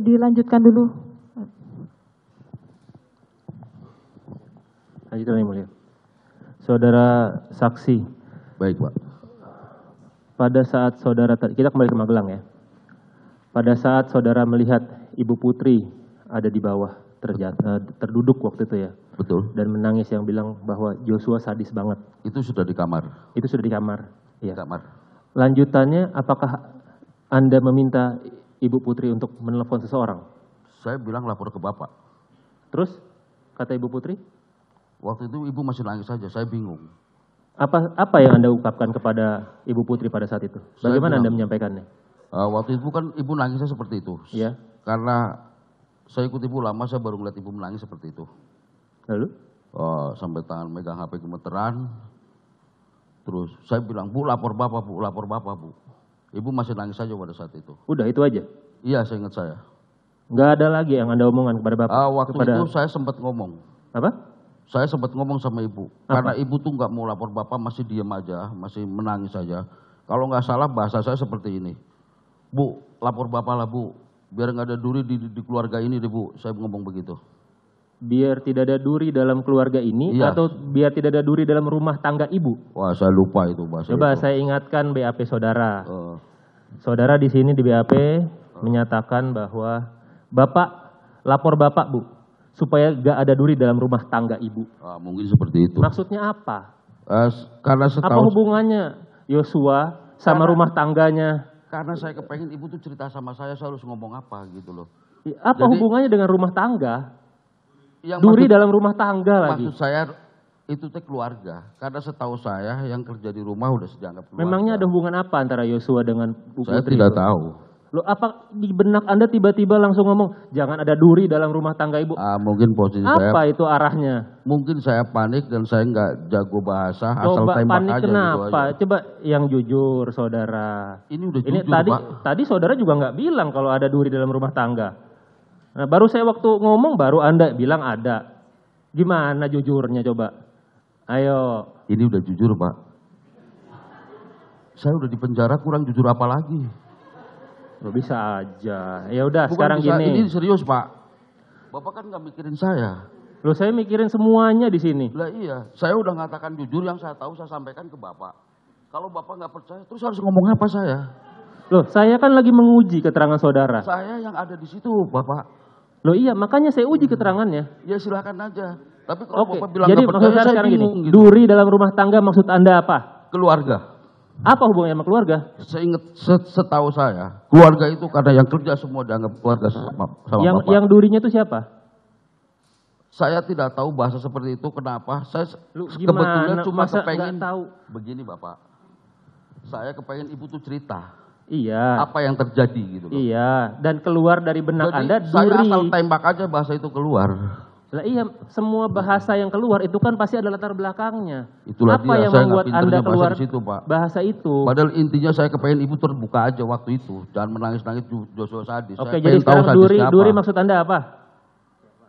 dilanjutkan dulu. Lanjutkan yang mulia. Saudara saksi. Baik pak. Pada saat saudara kita kembali ke Magelang ya. Pada saat saudara melihat ibu putri ada di bawah terjata, eh, terduduk waktu itu ya. Betul. Dan menangis yang bilang bahwa Joshua sadis banget. Itu sudah di kamar. Itu sudah di kamar. Ya. Di kamar. Lanjutannya apakah anda meminta Ibu Putri untuk menelpon seseorang? Saya bilang lapor ke Bapak. Terus, kata Ibu Putri? Waktu itu Ibu masih nangis saja, saya bingung. Apa apa yang Anda ungkapkan kepada Ibu Putri pada saat itu? Bagaimana bilang, Anda menyampaikannya? Uh, waktu itu kan Ibu nangisnya seperti itu. Ya. Karena saya ikut Ibu lama, saya baru melihat Ibu menangis seperti itu. Lalu? Uh, sampai tangan megang HP gemeteran. Terus saya bilang, Bu lapor Bapak, Bu lapor Bapak, Bu. Ibu masih nangis saja pada saat itu. Udah itu aja. Iya, saya ingat saya. Gak ada lagi yang anda omongan kepada bapak. Uh, waktu kepada... itu saya sempat ngomong. Apa? Saya sempat ngomong sama ibu. Apa? Karena ibu tuh gak mau lapor bapak, masih diam aja, masih menangis saja. Kalau nggak salah bahasa saya seperti ini. Bu, lapor bapak lah bu. Biar nggak ada duri di, di keluarga ini deh bu. Saya ngomong begitu biar tidak ada duri dalam keluarga ini Iya. atau biar tidak ada duri dalam rumah tangga ibu? Wah, saya lupa itu bahasa. Coba itu. saya ingatkan BAP saudara. Uh. Saudara di sini di BAP menyatakan bahwa Bapak lapor Bapak, Bu, supaya gak ada duri dalam rumah tangga ibu. Uh, mungkin seperti itu. Maksudnya apa? Uh, eh, karena karena Apa hubungannya Yosua sama Karena- rumah tangganya? karena saya kepengen ibu tuh cerita sama saya saya harus ngomong apa gitu loh. Apa Jadi- hubungannya dengan rumah tangga? yang duri maksud, dalam rumah tangga maksud lagi. Maksud saya itu teh keluarga. Karena setahu saya yang kerja di rumah udah dianggap keluarga. Memangnya ada hubungan apa antara Yosua dengan Bu Saya Putri tidak tahu. Lo apa di benak Anda tiba-tiba langsung ngomong jangan ada duri dalam rumah tangga ibu? Ah, mungkin posisi apa saya. Apa itu arahnya? Mungkin saya panik dan saya nggak jago bahasa Coba asal tembak panik gitu Kenapa? Gitu Coba yang jujur saudara. Ini udah Ini jujur, tadi Pak. tadi saudara juga nggak bilang kalau ada duri dalam rumah tangga. Nah, baru saya waktu ngomong baru Anda bilang ada. Gimana jujurnya coba? Ayo. Ini udah jujur, Pak. Saya udah di penjara kurang jujur apa lagi? Lo oh, bisa aja. Ya udah, sekarang bisa, gini. Ini serius, Pak. Bapak kan nggak mikirin saya. Lo saya mikirin semuanya di sini. Lah iya, saya udah ngatakan jujur yang saya tahu saya sampaikan ke Bapak. Kalau Bapak nggak percaya, terus harus ngomong apa saya? Loh, saya kan lagi menguji keterangan saudara. Saya yang ada di situ, Bapak. Loh iya, makanya saya uji hmm. keterangannya. Ya silahkan aja. Tapi kalau Oke. Bapak bilang Jadi maksud saya bingung. gitu. duri dalam rumah tangga maksud Anda apa? Keluarga. Apa hubungannya sama keluarga? Saya ingat setahu saya, keluarga itu karena yang kerja semua dianggap keluarga sama, sama yang, Bapak. Yang durinya itu siapa? Saya tidak tahu bahasa seperti itu kenapa. Saya Lu, kebetulan cuma kepengen tahu. begini Bapak. Saya kepengen ibu tuh cerita. Iya. Apa yang terjadi gitu loh. Iya, dan keluar dari benak Jadi, Anda duri. Saya asal tembak aja bahasa itu keluar. Nah, iya, semua hmm. bahasa yang keluar itu kan pasti ada latar belakangnya. Itulah Apa dia, yang saya membuat Anda keluar bahasa, itu Pak. bahasa itu? Padahal intinya saya kepengen ibu terbuka aja waktu itu dan menangis-nangis Joshua sadis. Oke, saya jadi sekarang tahu duri, apa. duri maksud Anda apa?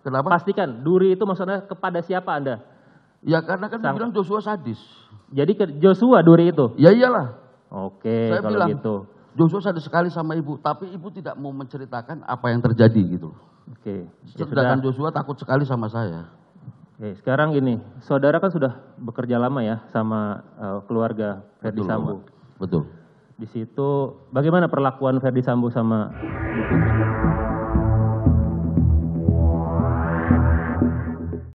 Kenapa? Pastikan, duri itu maksudnya kepada siapa Anda? Ya karena kan bilang Joshua sadis. Jadi Joshua duri itu? Ya iyalah. Oke, saya kalau bilang, gitu. Joshua sadar sekali sama ibu, tapi ibu tidak mau menceritakan apa yang terjadi gitu. Oke. Ya Sedangkan Joshua takut sekali sama saya. Oke, sekarang ini, saudara kan sudah bekerja lama ya sama uh, keluarga Ferdi Sambo. Betul. Di situ bagaimana perlakuan Ferdi Sambo sama ibu?